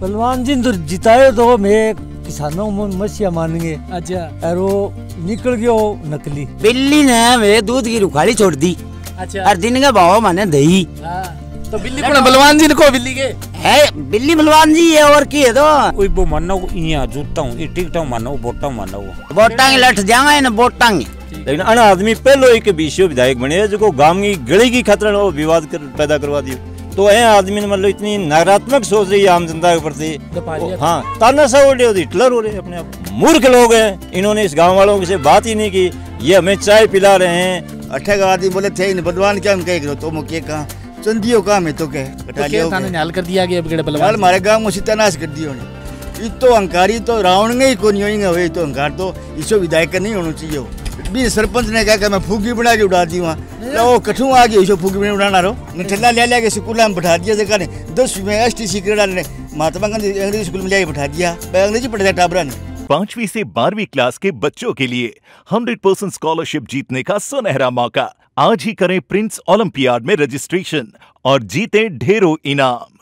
पहलवान जी जिताए तो मैं किसानों में मसिया मानेंगे अच्छा और वो निकल गयो नकली बिल्ली ने मेरे दूध की रुखाली छोड़ दी अच्छा और दिन का भाव माने दही हाँ, तो बिल्ली कौन बलवान जी को बिल्ली के है बिल्ली बलवान जी है और की है तो कोई वो मानो यहाँ जूता हूँ टिकटा मानो बोटा मानो बोटांग लठ जावा ना बोटांग लेकिन अन आदमी पहलो एक बीसो विधायक बने जो गांव की गली की खतरा विवाद पैदा करवा दियो तो ए आदमी ने मतलब इतनी नकारात्मक सोच रही है आम जनता के प्रति हाँ ताना सा रहे हो हिटलर हो रहे अपने आप मूर्ख लोग हैं इन्होंने इस गांव वालों से बात ही नहीं की ये हमें चाय पिला रहे हैं अठे का आदमी बोले थे इन बलवान क्या उनके कहे तो मुके कहा चंदियों का हमें तो कह हल कर दिया गया हमारे गाँव में सीतानाश कर दिया उन्हें तो अहंकारी तो रावण ही को नहीं होगा तो अहंकार तो इसको विधायक नहीं होना चाहिए બી સરપંચ ને કહે કે મેં ફૂગી બનાવી ઉડાતી वहाँ वो कठू आ गई फूकी में उड़ाना रहो ठंडा ले लिया स्कूल में बैठा दिया जगह ने दसवीं में एस टी सी ने महात्मा गांधी अंग्रेजी स्कूल में लिया बैठा दिया अंग्रेजी पढ़ पढ़ा टाबरा ने पांचवी से बारहवीं क्लास के बच्चों के लिए 100 परसेंट स्कॉलरशिप जीतने का सुनहरा मौका आज ही करें प्रिंस ओलंपियाड में रजिस्ट्रेशन और जीतें ढेरों इनाम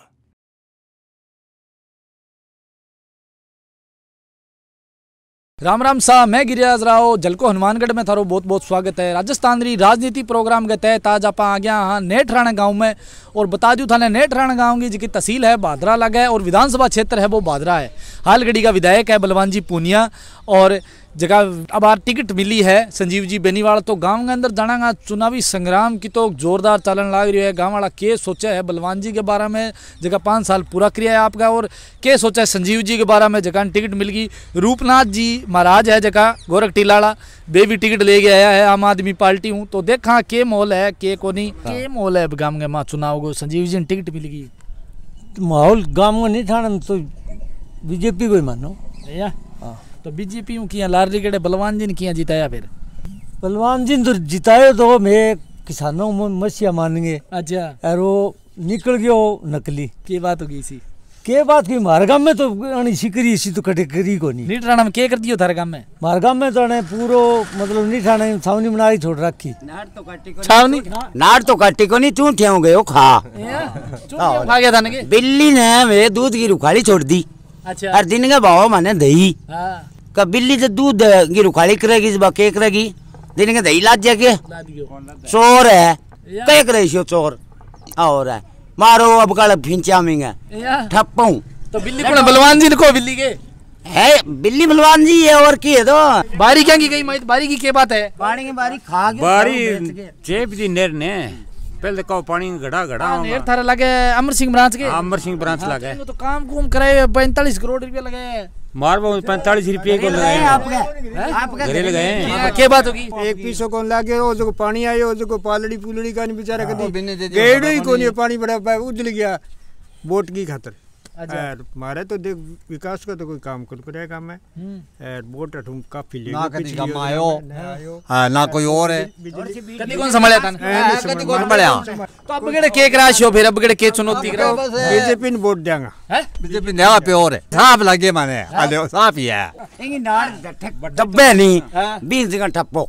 राम राम साह मैं गिरिराज राव जलको हनुमानगढ़ में थारो बहुत बहुत स्वागत है राजस्थान री राजनीति प्रोग्राम के तहत आज आप आ गया हाँ नेठराणा गांव में और बता दूं थाने नेठराणा गांव की जिकी तहसील है बादरा लगा है और विधानसभा क्षेत्र है वो बादरा है हालगढ़ी का विधायक है बलवान जी पूनिया और जगह अब आज टिकट मिली है संजीव जी बेनीवाल तो गांव के अंदर जाना चुनावी संग्राम की तो जोरदार चालन लाग रही है गांव वाला के सोचा है बलवान जी के बारे में जगह पाँच साल पूरा किया है आपका और के सोचा है संजीव जी के बारे में जगह टिकट मिल गई रूपनाथ जी महाराज है जगह गोरख टीलाड़ा वे भी टिकट लेके आया है आम आदमी पार्टी हूँ तो देखा के माहौल है के को नहीं के माहौल है गांव के माँ चुनाव को संजीव जी ने टिकट मिल गई माहौल गाँव में नहीं था तो बीजेपी को ही मानो भैया तो बीजेपी किया लारली गढ़े बलवान जी ने किया जिताया फिर बलवान जी तो जिताए तो मैं किसानों में मसीहा मानेंगे अच्छा और वो निकल गया नकली के बात होगी इसी के बात की मारगाम में तो सिकरी इसी तो कटे करी को नहीं नीटाणा में क्या कर दियो थारे गांव में मारगाम में तो ने पूरो मतलब नीटाणा में छावनी बना रही छोड़ रखी नाड़ तो काटी को छावनी हाँ। नाड़ तो काटी को नहीं चूठे हो गयो खा खा गया था ना बिल्ली ने वे दूध की रुखाली छोड़ दी अच्छा हर दिन का भाव माने दही हां का बिल्ली तो दूध की उखाड़ी करेगी इस बार करेगी दिन के दही लाद जाके चोर है कह करे चोर और है मारो अब कल फिंचा मिंगे ठप्पू तो बिल्ली को बलवान जी को बिल्ली के है बिल्ली बलवान जी है और की है तो बारी क्या की गई माई बारी की क्या बात है बारी की बारी खा गए बारी चेप जी नेर ने पहले तो कहो पानी घड़ा घड़ा हाँ, नेर थारा लगे अमर सिंह ब्रांच के हाँ, अमर सिंह ब्रांच हाँ, लगे तो काम घूम कराए पैंतालीस करोड़ रुपया लगे मारवा पैंतालीस रुपये को घरे लगाए हाँ, क्या बात होगी एक पीसो को लागे पानी आए ओ जो पालड़ी पुलड़ी का बेचारा हाँ, कदी गेड़ो ही कोनी पानी बड़ा उजल गया बोट की खातर मारे तो देख विकास का तो कोई काम कर रहेगा मैं हम्म। और वोट अठूं काफी ले ना कदी काम आयो हां ना कोई और है कदी कौन संभाले तन कदी कौन संभाले तो अब केड़े के क्राश हो फिर अब केड़े के चुनौती करो बीजेपी ने वोट देंगा हैं बीजेपी ने पे और है साफ लगे माने आले साफ ही है इंगी नाल डब्बे नहीं 20 जगह ठप्पो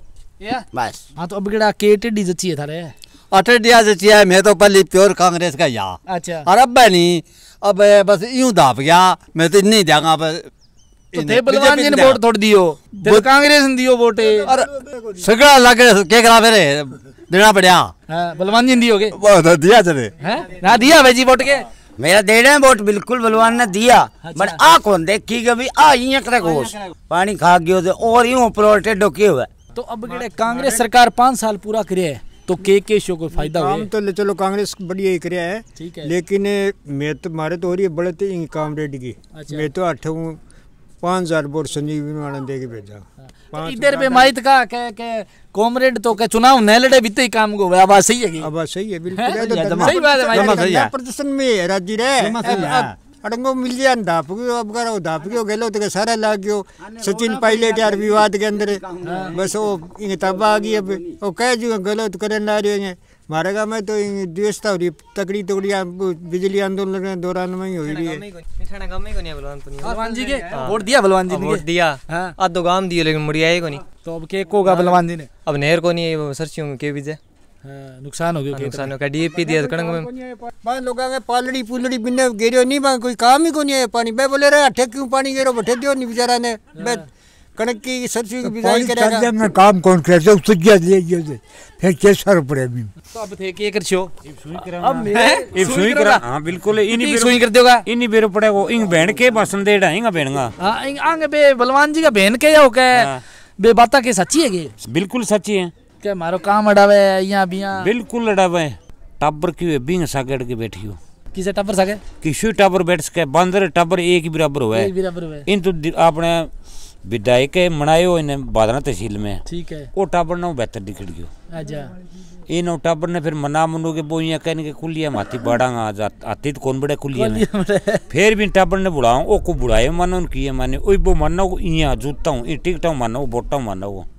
बस हां तो अब के टेडी जची है थारे जची है मैं तो पहले प्योर कांग्रेस का या हाँ। अच्छा और नहीं अब बस यूं दाप गया मैं तो इन्नी तो जगह वोट थोड़ दियो फिर कांग्रेस ने दियो वोट और सगड़ा लग के करा फिर देना पड़या हाँ, बलवान जी ने दियोगे तो दिया चले हाँ, ना दिया भाई जी वोट के मेरा देना है वोट बिल्कुल बलवान ने दिया अच्छा। बट आ कौन देखी के भी आ इया करे घोष पानी खा गयो और यूं ऊपर टेडो के हुआ तो अब कांग्रेस सरकार पांच साल पूरा करे है तो के के शो को फायदा काम तो ले चलो कांग्रेस बढ़िया ही करे है ठीक है लेकिन मैं तो मारे तो हो रही है बड़े थे काम रेडी की अच्छा। मैं तो अठ पाँच हजार वोट संजीव वाला दे के भेजा हाँ। तो इधर पे माइत का के के कॉमरेड तो के चुनाव न लड़े बीते ही काम को आवाज तो सही है अब सही है बिल्कुल सही बात है प्रदर्शन में राज्य रे अड़ंगो मिल जाए धाप गयो अब करो धाप गयो तो के सारा लाग गयो हाँ, सचिन पायलट यार विवाद के अंदर हाँ, बस वो इंग तब आ गई अब वो कह जो तो करने ना रहे हैं हमारे गाँव में तो द्वेषता हो रही तकड़ी तकड़ी बिजली आंदोलन के दौरान में ही हो रही है हाँ, बलवान जी के वोट दिया बलवान जी ने वोट दिया आज तो गांव दिए लेकिन मुड़िया को नहीं तो अब के को बलवान जी ने अब नहर को नहीं सरसियों के बीजे हाँ, नुकसान हो गया हाँ, नुकसान हो गया डीएपी दिया कणक में लोग आगे पालड़ी पुलड़ी बिन्ने गेरियो नहीं मैं कोई काम ही को नहीं है पानी मैं बोले रहे अठे क्यों पानी गेरो बठे दियो नहीं बेचारा ने हाँ। मैं कणक की सरसों की तो बिजाई करेगा मैं काम कौन करे जो सुजिया ले जो फिर कैसा रुपड़े भी तो अब थे के कर छो अब मैं इब सुई करा हां बिल्कुल इन्हीं सुई कर दोगा इन्हीं बेरो पड़े वो इंग बहन के बसन दे डाएगा बहनगा हां इंग आंगे बे बलवान जी का बहन के या हो के बे बाता के सच्ची है के बिल्कुल सच्ची है के मारो काम अड़ावे यहाँ बिया बिल्कुल अड़ावे टाबर की हुए बिंग सागर के बैठी हो किसे टाबर सागे किसी टाबर बैठ सके बंदर टाबर एक ही बराबर हुआ हुए इन तो आपने विधायक हो इन्हें बादना तहसील में ठीक है वो टाबर ने बेहतर दिख रही हो अच्छा इन टाबर ने फिर मना मनो के वो कहने के कुलिया माती माथी बाड़ांगा आती तो कौन बड़े कुलिया में फिर भी टाबर ने बुलाऊं ओ को बुलाए मानो है माने ओ बो मानो इया जूता हूं ई टिकटा मानो बोटा मानो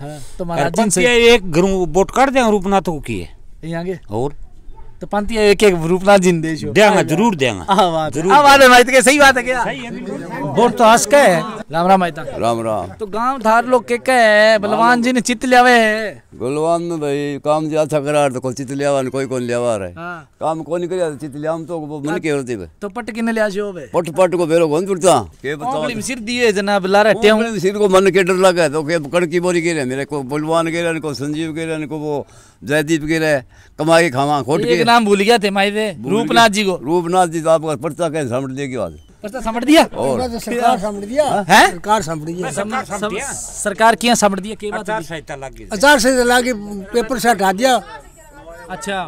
हाँ, तो महाराजन से एक वोट काट देंगे रूपनाथ को किए आगे और तो पंथी एक एक रूपनाथ जी देंगे जरूर देंगे हाँ, हाँ, तो सही बात है क्या वोट तो हंस के है राम राम आयता राम राम तो गांव धार लोग के है बलवान जी ने चित लियावे है बलवान में भाई काम ज्यादा अच्छा तो कोई चित लिया लियावा कोई कौन लिया लियावा रे हाँ। काम कौन कोनी करिया चित लिया हम तो वो मन के होती है तो पट किने लिया जो बे पट पट को बेरो कौन जुटता के बताओ अपनी सिर दिए जनाब लारे टेऊ सिर को मन के डर लगा तो के कड़की बोरी के रे मेरे को बलवान के रे को संजीव के रे को वो जयदीप के रे कमाई खावा खोट के नाम भूल गया थे माई रूपनाथ जी को रूपनाथ जी तो आपका पर्चा कैसे समझ लेगी बात सरकार किया तो समझ दिया तो हाँ? हाँ? तो- आचार संहिता पेपर से हटा दिया अच्छा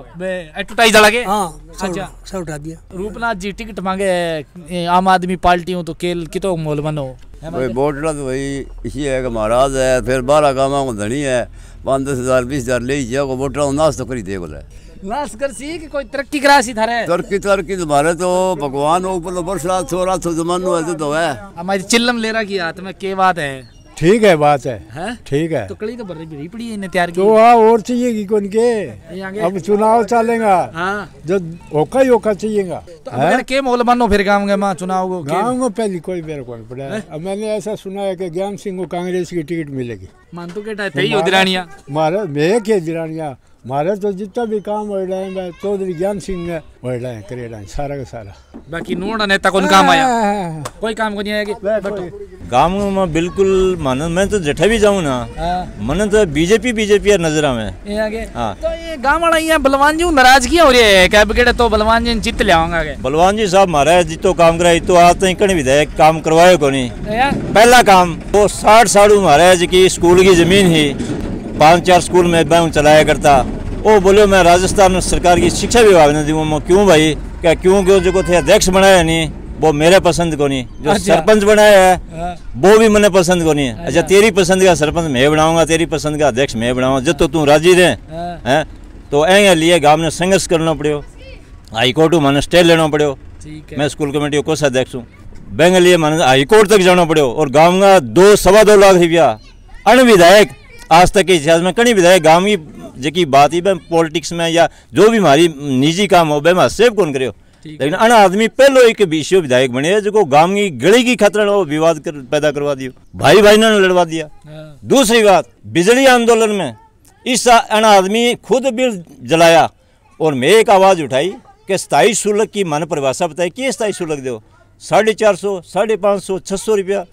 लगे हाँ, अच्छा। सब दिया रूपनाथ जी टिकट मांगे आम आदमी पार्टी हो तो केल कितो मोल मनो भाई तो भाई इसी है कि महाराज है फिर बारह गांव को धनी है पांच दस हज़ार बीस हज़ार ले जाओ तो करी बोला लाश कर सी कि कोई तरक्की करा सी थारे तरक्की तरक्की तुम्हारे तो, तो भगवान ऊपर बरसात छोरा तो तो है हमारी चिल्लम लेरा की हाथ में के बात है ठीक है बात है ठीक है तो कड़ी तो भर रही पड़ी इन्हें तैयार तो हाँ और चाहिएगी कौन के अब चुनाव चलेगा हाँ। जो होका ही होका चाहिएगा तो के मोल मानो फिर गाँव मां माँ चुनाव को गाँव को कोई मेरे को पड़ा अब मैंने ऐसा सुना है कि ज्ञान सिंह को कांग्रेस की टिकट मिलेगी मान तो कहता है मारे मैं के दिरानिया मारे तो जितना भी काम हो रहा है चौधरी ज्ञान सिंह ने हो रहा है करे रहा है सारा का सारा बाकी नोड़ा नेता कौन काम आया हाँ, हाँ, हाँ। कोई काम को नहीं आया गांव में बिल्कुल मन मैं तो जठे भी जाऊँ ना मन तो बीजेपी बीजेपी है नजर में हाँ तो ये गाँव वाला यहाँ बलवान जी नाराज नाराजगी हो रही है क्या बिगड़े तो बलवान जी जीत ले आऊंगा बलवान जी साहब महाराज जी तो काम कराई तो आज तक कहीं विधायक काम करवाए को नहीं पहला काम वो साठ साड़ू महाराज की स्कूल की जमीन ही पाँच चार स्कूल में मैं चलाया करता वो बोलो मैं राजस्थान सरकार की शिक्षा विभाग ने दी मैं क्यों भाई क्या क्यों क्यों जो थे अध्यक्ष बनाया नहीं वो मेरे पसंद को नहीं जो अच्छा। सरपंच बनाया है हाँ। वो भी मैंने पसंद को नहीं है अच्छा, अच्छा तेरी पसंद का सरपंच मैं बनाऊंगा तेरी पसंद का अध्यक्ष मैं बनाऊंगा जब तो तू राजी रहे हैं हाँ। हाँ। तो ऐ लिए गांव ने संघर्ष करना पड़ो हाईकोर्ट को मैंने स्टे लेना पड़ो मैं स्कूल कमेटी को कोष अध्यक्ष हूँ बैंक लिए मैंने हाईकोर्ट तक जाना पड़ो और गाँव का दो सवा दो लाख रुपया अण विधायक आज तक के इतिहास में कहीं विधायक गाँव की जी बात ही पॉलिटिक्स में या जो भी हमारी निजी काम हो मैं सेव कौन करे लेकिन अन आदमी पहलो एक विश्व विधायक बने है जो गांव की गली की खतरा वो विवाद कर, पैदा करवा दियो भाई भाई ने लड़वा दिया हाँ। दूसरी बात बिजली आंदोलन में इस अन आदमी खुद बिल जलाया और मैं एक आवाज़ उठाई कि स्थाई शुल्क की मन परिभाषा बताई कि स्थाई शुल्क दो साढ़े चार सौ साढ़े पाँच सौ छह सौ रुपया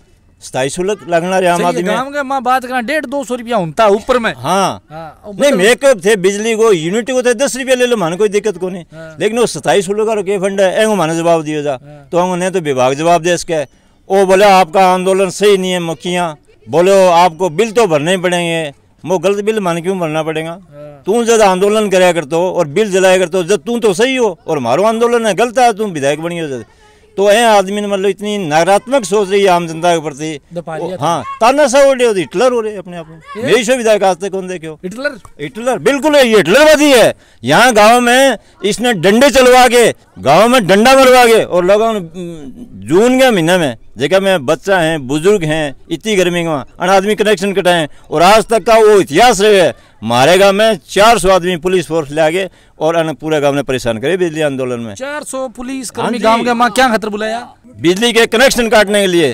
सताईस लगना आम आदमी गांव के बात करा डेढ़ दो सौ रुपया होता ऊपर में हाँ, हाँ नहीं मेकअप तो- थे बिजली को यूनिट को थे दस रुपया ले लो मान कोई दिक्कत को नहीं हाँ। लेकिन वो सताईस का रुपये फंड है एंगो मानो जवाब दिया जा हाँ। तो हमने तो विभाग जवाब दे इसके वो बोले आपका आंदोलन सही नहीं है मक्खियाँ बोले आपको बिल तो भरने ही पड़ेंगे वो गलत बिल मान क्यों भरना पड़ेगा हाँ। तू जब आंदोलन कराया करते हो और बिल जलाया करते हो जब तू तो सही हो और मारो आंदोलन है गलत है तुम विधायक बनी हो तो ए आदमी ने मतलब इतनी नकारात्मक सोच रही है आम जनता के प्रति हाँ तानाशाह हो रही हिटलर हो रहे अपने आप में यही सुविधा का आज तक कौन देखे हिटलर हिटलर बिल्कुल है ये हिटलरवादी है यहाँ गाँव में इसने डंडे चलवा के गाँव में डंडा मरवा के और लोगों ने जून के महीने में जगह में बच्चा है बुजुर्ग है इतनी गर्मी में अन आदमी कनेक्शन कटाए और आज तक का वो इतिहास रहे मारेगा गांव में सौ आदमी पुलिस फोर्स ले आगे और पूरे गांव ने परेशान करे बिजली आंदोलन में चार सौ पुलिस गाँव गांव के माँ क्या खतर बुलाया बिजली के कनेक्शन काटने के लिए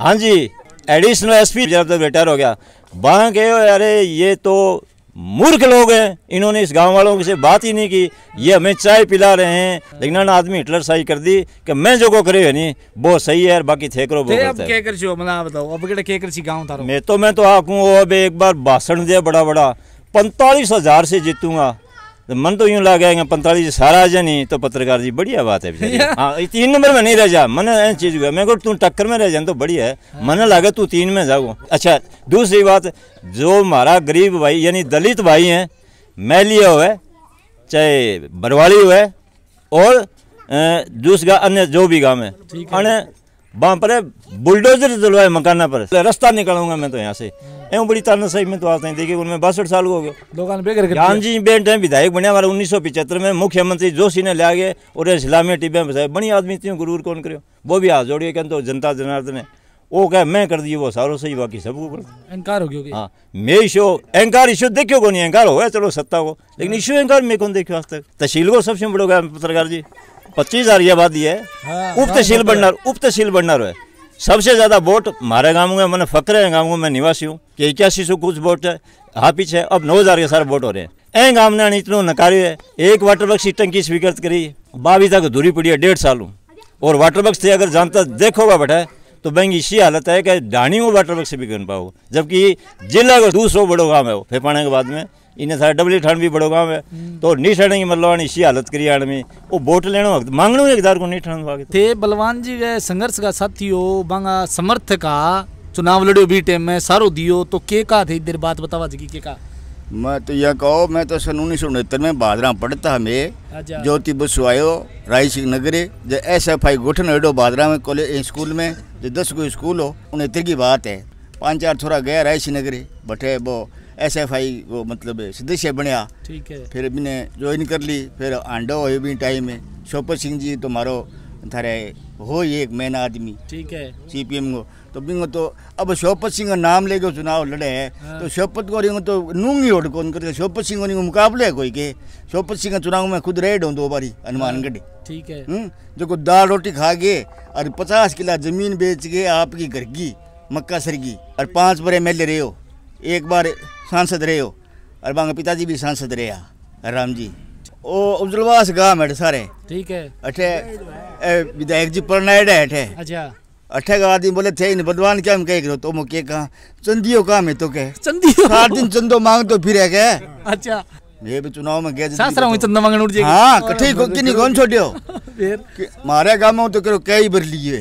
हाँ जी एडिशनल एस पी रिटायर हो गया बाहर गए अरे ये तो मूर्ख लोग हैं इन्होंने इस गांव वालों से बात ही नहीं की ये हमें चाय पिला रहे हैं लेकिन ना आदमी हिटलर सही कर दी कि मैं जो को करे है नहीं वो सही है बाकी थे करो मतलब बताओ अब था मैं तो मैं तो आकूं अब एक बार भाषण दिया बड़ा बड़ा पैंतालीस हजार से जीतूंगा तो मन तो यूँ लग गया पैंतालीस सारा जा नहीं तो पत्रकार जी बढ़िया बात है हाँ तीन नंबर में नहीं रह जा मन चीज़ हुआ मैं तू टक्कर में रह जा तो बढ़िया है मन लगा तू तीन में जाओ अच्छा दूसरी बात जो हमारा गरीब भाई यानी दलित भाई है मैलिया हुआ चाहे बरवाड़ी हुआ और दूसरा अन्य जो भी गाँव है वहाँ पर बुलडोजर दिलवाए मकाना पर रास्ता निकालूंगा मैं तो यहाँ से एवं बड़ी तानाशाही में तो आते हैं देखिए उनमें बासठ साल हो गए राम जी बेट हैं विधायक बने हमारे उन्नीस सौ पिचहत्तर में मुख्यमंत्री जोशी ने लिया गया और इस्लामी टिब्बे बसाए बनी आदमी थी गुरूर कौन करो वो भी हाथ जोड़िए कहते तो जनता जनार्दन ने वो कह मैं कर दिए वो सारो सही बाकी सबको कर अहंकार हो गया हाँ मैं इशो अहंकार इशो देखियो को नहीं अहंकार हो गया चलो सत्ता को लेकिन हम्म। इशो अहंकार मैं कौन देखियो आज तक तहसील को सबसे बड़ो गया पत्रकार जी पच्चीस हजार की आबादी है उप तहसील बनना उप तहसील बनना है सबसे ज़्यादा वोट हमारे गाँव में मैंने फकरे है गाँव में निवासी हूँ कि इक्यासी सौ कुछ वोट है हाँ पीछे अब नौ हज़ार के सारे वोट हो रहे हैं ए गाँव ने इतना नकारी है एक वाटर बक्स की टंकी स्वीकृत करी बावी तक दूरी पड़ी है डेढ़ साल और वाटर बक्स से अगर जानता देखोगा बैठा तो बैंक इसी हालत है कि डाणी वो वाटर बक्स भी कर पाओ जबकि जिला का दूसरों बड़ो गाँव है फेपाने के बाद में इन्हें सारा डबली ठंड भी बड़ो गांव है हम्म। तो नहीं ठंडेंगे मतलब इसी हालत करी आदमी वो वोट लेने वक्त मांगने एक दार को नहीं ठंड थे बलवान जी वे संघर्ष का साथी हो बांगा समर्थ का चुनाव लड़ो बी टाइम में सारो दियो तो के का थे इधर बात बतावा जी के का मैं तो यह कहो मैं तो सन उन्नीस सौ उनहत्तर में बादरा पढ़ता हमें अच्छा। ज्योति बसु आयो राय सिंह नगरे जो एस एफ आई गुठन हेडो बादरा में कॉलेज स्कूल में जो दस को स्कूल हो उनहत्तर की बात है पाँच चार थोड़ा गया राय सिंह नगरे बटे वो एस एफ आई को मतलब सदस्य बनया ठीक है फिर मैंने ज्वाइन कर ली फिर आंडो हो भी टाइम है शोपर सिंह जी तो मारो थारे हो ये एक मैन आदमी ठीक है एम को तो बिंगो तो अब शोपत सिंह का नाम लेके चुनाव लड़े है हाँ। तो शोपत को तो नूंगी ओड कौन करके शोपत सिंह को मुकाबले है कोई के शोपत सिंह का चुनाव में खुद रेड हूँ दो बारी हनुमानगढ़ हाँ। ठीक है हुँ? हम्म? जो को दाल रोटी खा गए और पचास किला जमीन बेच गए आपकी घर की मक्का सर की और पाँच बार एम रहे हो एक बार सांसद रहे हो और बांगे पिताजी भी सांसद रहे हैं राम जी ओ उजलवास गांव है सारे ठीक है अठे विधायक जी परनाइड है अठे अच्छा अठे का आदमी बोले थे इन बदवान क्या हम कह करो तो मुके कहा चंदियो का में तो के चंदियो सात दिन चंदो मांग तो फिर है के अच्छा ये भी चुनाव में गया सास रहा हूं चंदा मांगन उठ जाएगी हां कठी को किनी कौन छोड़ियो फिर मारे गांव में तो करो कई भर लिए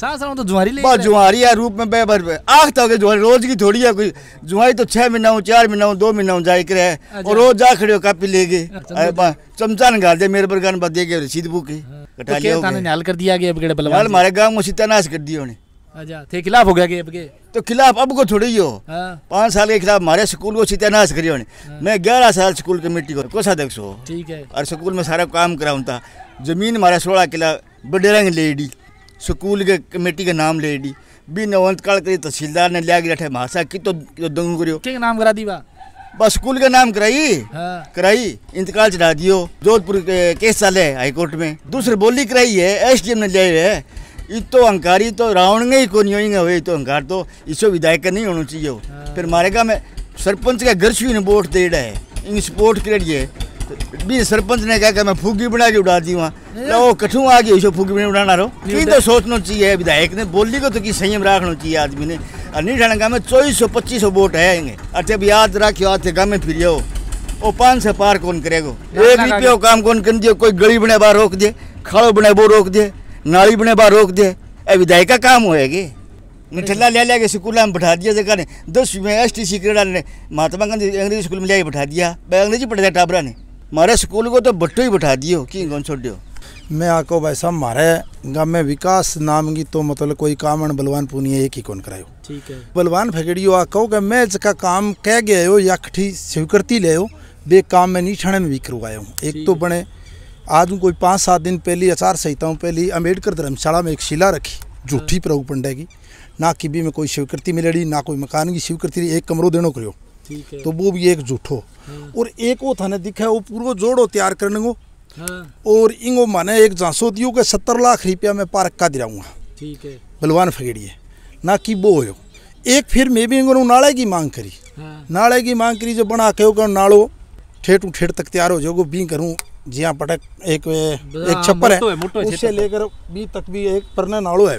तो जुआरी ले जुआरी है रूप में बेबर बे। आख तो जुआरी रोज की थोड़ी है कोई जुआरी तो छह महीना हो चार महीना हो दो महीना हो जाए कर अच्छा। और रोज जा खड़े हो कापी ले गए चमचा गाल दे मेरे पर गान बदे गए रसीद बुके हाँ। तो हल कर दिया गया हमारे गाँव में सीतानाश कर दिया उन्हें अच्छा, थे खिलाफ हो गया के अब के तो खिलाफ अब को थोड़ी हो हाँ। पांच साल के खिलाफ मारे स्कूल को सीतानाश करियो हाँ। मैं ग्यारह साल स्कूल कमेटी को कोसा अध्यक्ष हो ठीक है और स्कूल में सारा काम कराऊ था जमीन हमारा सोलह किला बडेरंग लेडी स्कूल के कमेटी के नाम ले दी बी नवंत काल करी तहसीलदार ने लिया गया भाषा की तो दंग करियो के नाम करा दी बस स्कूल के नाम कराई हाँ। कराई इंतकाल चढ़ा दियो जोधपुर के केस चले हाईकोर्ट में दूसरे बोली कराई है एस डी एम ने लिया है ये तो अहंकारी तो रावण ही को नहीं हुए तो अहंकार तो इसको विधायक का नहीं होना चाहिए हाँ। फिर मारेगा मैं सरपंच का घर से ही वोट दे रहा है इन सपोर्ट लिए બી સરપંચને કહે मैं फूगी बना के ઉડાતી दी तो वो कठू आ गई फूकी बना उड़ाना रहो की तो सोचना चाहिए विधायक ने बोली को तो कि संयम रखना चाहिए आदमी ने अनिल ठाणा में चौबीस सौ पच्चीस सौ वोट है अच्छे अब याद रखियो आते गाँव में फिर जाओ वो पाँच सौ पार कौन करेगो एक रुपये काम कौन कर दिया कोई गली बने बाहर रोक दे खाड़ो बने वो रोक दे नाली बने बाहर रोक दे ए विधायक का काम होएगी मिठला ले लिया के स्कूल में बैठा दिया जगह ने दसवीं में एस टी सी ने महात्मा गांधी अंग्रेजी स्कूल में लिया बैठा दिया अंग्रेजी पढ़ा दिया टाबरा ने मारे स्कूल को तो बट्टो ही बैठा दियो कि कौन छोड़ो मैं आको भाई साहब मारे गाँव में विकास नाम की तो मतलब कोई काम बलवान पूनी एक ही कौन करायो ठीक है बलवान फेगड़ियो आको के मैं इसका काम कह गया या कठी स्वीकृति ले बे काम में नहीं क्षण में भी करवाया हूँ एक तो बने आज कोई पाँच सात दिन पहली आचार संहिताओं पहली अम्बेडकर धर्मशाला में एक शिला रखी झूठी हाँ। प्रभु पंडे की ना कि भी में कोई स्वीकृति मिलेगी ना कोई मकान की स्वीकृति एक कमरों देनो करो तो वो भी एक जूठो हाँ। और एक वो थाने दिखा वो पूरा जोड़ो तैयार करने को हाँ। और इंगो माने एक जासो दियो के सत्तर लाख रुपया में पार्क का दिलाऊंगा बलवान फगेड़िए ना कि वो हो एक फिर मैं भी इंगो नाले की मांग करी हाँ। नाले की मांग करी जो बना के होगा नालो ठेठ ठेठ तक तैयार हो जाओ बी करूँ जी हाँ पटक एक एक छप्पर है, है उससे लेकर बी तक भी एक पर नाड़ो है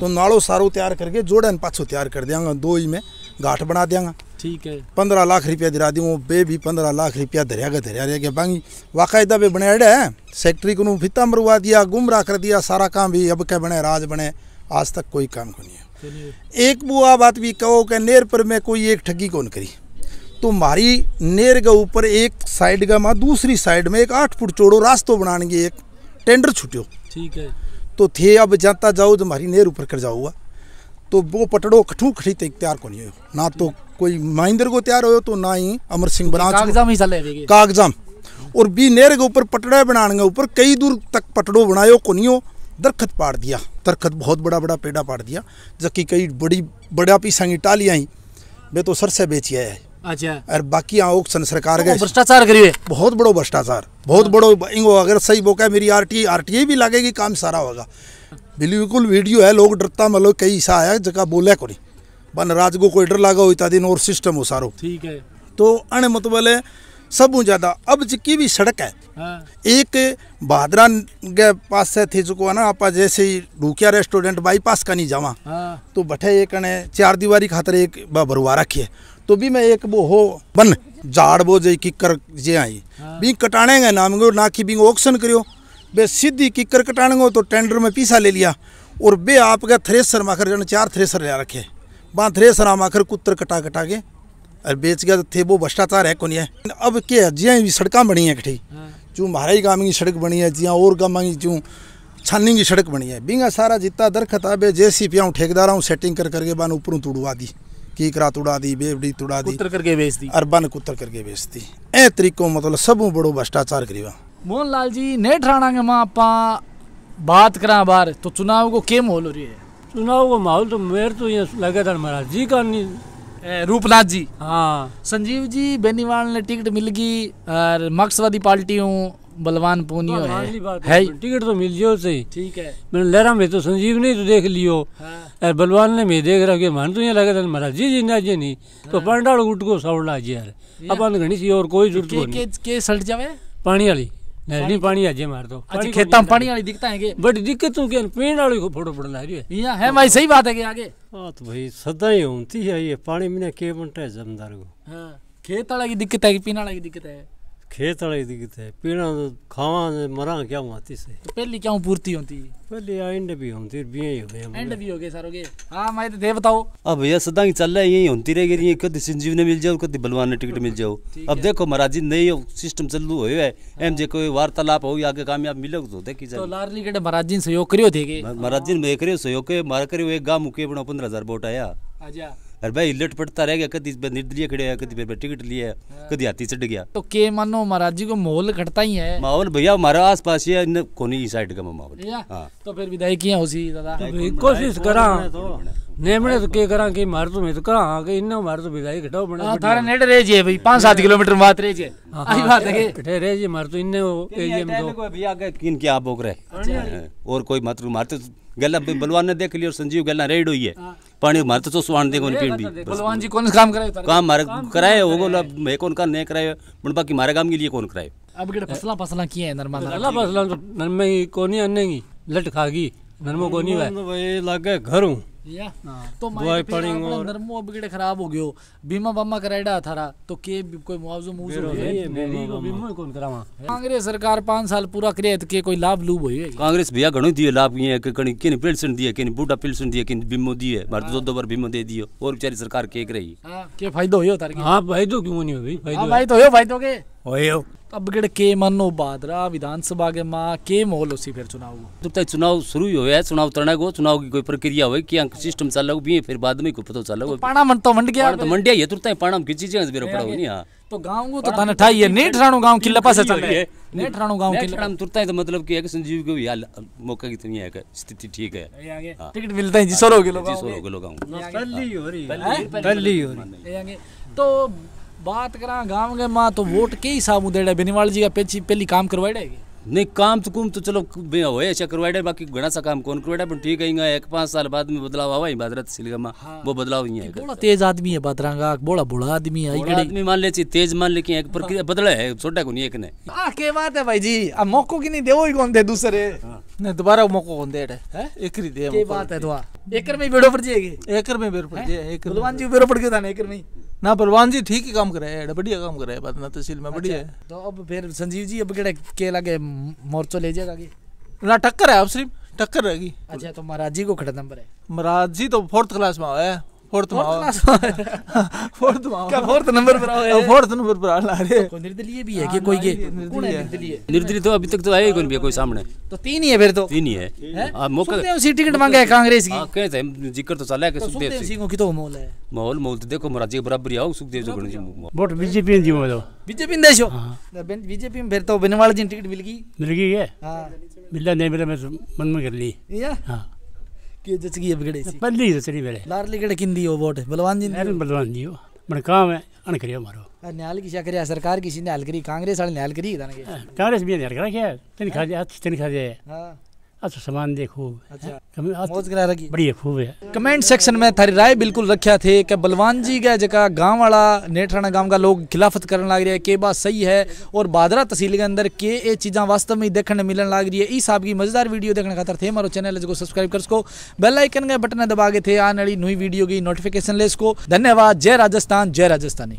तो नाड़ो सारो तैयार करके जोड़े पाछो तैयार कर देंगे दो ही में घाट बना देंगे ठीक है पंद्रह लाख रुपया दिरा दी वो बे भी पंद्रह लाख रुपया धरिया का धरिया रह गया बाकी वाकायदा भी बनाया है सेक्ट्री को फिता मरवा दिया गुमराह कर दिया सारा काम भी अब क्या बने राज बने आज तक कोई काम को नहीं है एक बुआ बात भी कहो कि नेर पर मैं कोई एक ठगी कौन करी मारी नेर के ऊपर एक साइड का माँ दूसरी साइड में एक आठ फुट चौड़ो रास्तो बनाने एक टेंडर छुट्यो ठीक है तो थे अब जाता जाओ तुम्हारी नेर ऊपर कर जाऊगा तो वो पटड़ो कठू खड़ी तैयार को ना तो कोई महिंद्र को तैयार हो तो ना ही अमर सिंह बना कागजाम और नहर के ऊपर पटड़ा बनाने के ऊपर कई दूर तक पटड़ो बनायो को नहीं हो दरखत पाड़ दिया दरखत बहुत बड़ा बड़ा पेड़ा पाड़ दिया जबकि कई बड़ी बड़ा पीसा की टालियाँ ही वे तो सर से आया है अच्छा और बाकी ऑक्शन सरकार तो के भ्रष्टाचार करिए बहुत बड़ो भ्रष्टाचार बहुत हाँ। बड़ो अगर सही बोका मेरी आरटीआई आरटीआई भी लगेगी काम सारा होगा बिल्कुल वीडियो है लोग डरता मतलब कई ऐसा आया जगह बोले को नहीं बन राज को कोई डर लगा हुई दिन और सिस्टम हो सारो ठीक है तो अण मतलब सब ज्यादा अब जिकी भी सड़क है हाँ। एक बहादरा के पास से थे जो ना आप जैसे ही ढूकिया रेस्टोरेंट बाईपास का नहीं जावा हाँ। तो बैठे एक ने चार दीवारी खातर एक बरुआ रखी है तो भी मैं एक वो हो बन झाड़ बो जे किकर जे आई हाँ। भी कटाने गए नाम ना कि भी ऑक्शन करियो बे सीधी किकर कटाणगो तो टेंडर में पीसा ले लिया और बे आपका थ्रेसर माखर जन चार थ्रेसर ले रखे वहाँ थ्रेसर माखर कुत्तर कटा कटा के और बेच गया तो थे वो भ्रष्टाचार है कौन है अब के जिया भी सड़कें बनी है कठी जो हाँ। महाराई गांव की सड़क बनी है जिया और गांव की जो छानी की सड़क बनी है बिंगा सारा जितना दरखत है बे जे सी पियाँ ठेकेदारा सेटिंग कर करके बान ऊपरों तुड़वा दी कीकरा तुड़ा दी बेबड़ी तुड़ा दी कुतर करके बेचती दी और बन कुतर करके बेच ए तरीकों मतलब सबू बड़ो भ्रष्टाचार करीबा मोहन लाल जी नेट राणा के माँ आप बात करा बार तो चुनाव को के माहौल हो रही है चुनाव का माहौल तो मेरे तो ये लगे था महाराज जी का नहीं रूपनाथ जी हाँ संजीव जी बेनीवाल ने टिकट मिल गई और मार्क्सवादी पार्टी हूँ बलवान पोनियो है, है। टिकट तो मिल जाओ सही ठीक है मैंने लहरा में तो संजीव ने तो देख लियो हाँ। बलवान ने मैं देख रहा मान तो यहाँ लगे था महाराज जी जी ना जी नहीं तो हाँ। तो पंडाल उठ को सौड़ ला जी यार अपन घनी सी और कोई जरूरत नहीं के, के, के जावे पानी वाली नहीं पानी है जे मार दो अच्छा खेता में पानी वाली दिखता है के बट दिक्कत हूं के पेड़ वाली को फोटो पड़ना है यहां है भाई सही बात है के आगे हां तो भाई सदा ही होती है ये पानी में के बनता जमदार को हां खेत वाला की दिक्कत है कि पीने वाला की दिक्कत है खेत वाले दिखते है पीना तो खावा तो क्या माती से तो पहली क्या पूर्ति होती पहली एंड भी होती भी ही हो एंड भी हो गए सर हो हां मैं तो दे बताओ अब भैया सदा ही चल रहा है यही होती रहेगी ये कभी संजीव ने मिल जाओ कभी बलवान ने टिकट मिल जाओ अब देखो महाराज जी नई सिस्टम चालू हुए है एम जे कोई वार्तालाप हो आगे कामयाब मिलो तो देखी तो जाए तो लारली के महाराज जी ने सहयोग करियो थे महाराज जी ने करियो सहयोग के मार करियो एक गांव मुके अपना 15000 वोट आया अच्छा अरे भाई हिलट पटता रह गया कभी इस बार निर्दलीय खड़े है कभी टिकट लिया हाँ। कभी हाथी चढ़ गया तो के मानो महाराज जी को माहौल घटता ही है माहौल भैया हमारा आस पास ही कोनी साइड का माहौल हाँ। तो फिर विदाई तो कोशिश करा नेमने तो के करा के मार तो मैं तो करा के इन्ना मार तो बिदाई घटाओ बना हां थारे नेट रे जे भाई 5 7 किलोमीटर बात रे जे आई बात है के घटे रे जे मार तो इन्ने वो एरिया में तो भी आगे किन के आप बोक रहे और कोई मत मारते भी बलवान ने देख लियो संजीव गल्ला रेड होई है पानी मार तो सुवान देखो पीण भी बलवान जी कौन काम कराए काम मारे कराए हो गोला मैं कौन का ने कराए पण बाकी मारे काम के लिए कौन कराए अब के फसला फसला किए नरमा अल्लाह फसला नरमे कोनी अन्नेगी लटखागी नरमो कोनी है भाई लागे घरू हाँ। हाँ। तो अंदर मुंह बिगड़े खराब हो गयो बीमा बामा कराएडा थारा तो के कोई मुआवजा मुझे कांग्रेस सरकार पांच साल पूरा करे तो के कोई लाभ लूब हुई कांग्रेस भैया घणो दिए लाभ के पेंशन दिए के बूढ़ा पेंशन दिए के बीमो दिए हाँ। दो दो बार बीमो दे दियो और बेचारी सरकार के रही के फायदो हो तारे हां फायदो क्यों नहीं हो भाई फायदो तो हो फायदो के अब गिड़ के मनो बादरा विधानसभा के माँ के माहौल उसी फिर चुनाव जब तक चुनाव शुरू ही हो है चुनाव तरण को चुनाव की कोई प्रक्रिया हो क्या सिस्टम चल रहा भी फिर बाद में कोई पता चल रहा तो पाना मन तो मंड गया तो मंडिया ये तुरता पाना की चीजें मेरे पड़ा हुई नहीं तो गांव को तो थाने ठाई है नेट राणो गांव किला पास चल रही है नेट राणो गांव किला हम तुरता है तो मतलब कि एक संजीव को भी मौका की दुनिया तो है स्थिति ठीक है हाँ। टिकट मिलता है जी 100 किलो गांव जी 100 किलो गांव पहली हो रही है पहली हो रही है तो बात करा गांव के माँ तो वोट के हिसाब सामू देड़ा बेनीवाल जी का पेची पहली काम करवाए है नहीं काम तो कुम तो चलो हो ऐसा करवाए बाकी घना सा काम कौन करवाए पर ठीक है एक पाँच साल बाद में बदलाव आवा ही बादरा तहसील का माँ हाँ। वो बदलाव ही है बड़ा तेज आदमी है बादरा का बड़ा बुरा आदमी है आदमी मान ले तेज मान ले एक प्रक्रिया हाँ। बदला है छोटा को नहीं एक ने हाँ क्या बात है भाई जी अब मौको की नहीं देवो ही कौन दे दूसरे हाँ। नहीं दोबारा मौको कौन दे एक बात है हम्म। एकर में बेड़ो पड़ जाएगी एकर में बेड़ो पड़ जाएगी जी बेड़ो पड़ गया था ना एकर में ना परवान जी ठीक ही काम कर रहे हैं बढ़िया काम कर रहे हैं तहसील में बढ़िया अच्छा, है तो अब फिर संजीव जी अब केड़ा के लगे मोर्चो ले जाएगा की ना टक्कर है अब सिर्फ टक्कर रहेगी अच्छा तो महाराज जी को खड़ा नंबर है महाराज जी तो फोर्थ क्लास में आया है फोर्थ माओ फोर्थ माओ क्या फोर्थ नंबर पर आओ फोर्थ नंबर पर आना अरे तो निर्दलीय भी है कि हाँ, कोई के निर्दलीय निर्दलीय तो अभी तक तो आया ही कोई भी कोई सामने तो तीन ही है फिर तो तीन ही है अब हाँ, मौका उसी टिकट मांगा है कांग्रेस की हाँ, कहते हैं जिक्र तो चला है कि तो सुखदेव सिंह की तो माहौल है माहौल माहौल तो देखो मराजी बराबर आओ सुखदेव जो गणेश वोट बीजेपी ने जीवो दो बीजेपी ने देशो तो बीजेपी में फिर तो बनवाल जी टिकट मिल गई मिल गई है हां मिला नहीं मिला मैं मन में कर ली हां के जचगी बिगड़े सी पल्ली जचड़ी तो वेले लारली गड़ किंदी हो वोट बलवान जी नरेंद्र बलवान जी हो मन काम है अन करियो मारो न्याल की शाकरिया सरकार की सी न्याल करी कांग्रेस वाले न्याल करी कांग्रेस भी न्याल करा क्या तीन खा जाए तीन खा जाए हां अच्छा सामान देखो अच्छा हाँ, हाँ, बढ़िया खूब है कमेंट सेक्शन में थारी राय बिल्कुल रखा थे कि बलवान जी का जगह गांव वाला नेठाना गांव का लोग खिलाफत करने लग रहा है के बात सही है और बादरा तहसील के अंदर के ये चीज़ा वास्तव में देखने मिलने लग रही है इस आपकी मजेदार वीडियो देखने खातर थे हमारे चैनल जो सब्सक्राइब कर सको बेलाइकन का बटन दबा गए थे आने वाली नई वीडियो की नोटिफिकेशन ले सको धन्यवाद जय राजस्थान जय राजस्थानी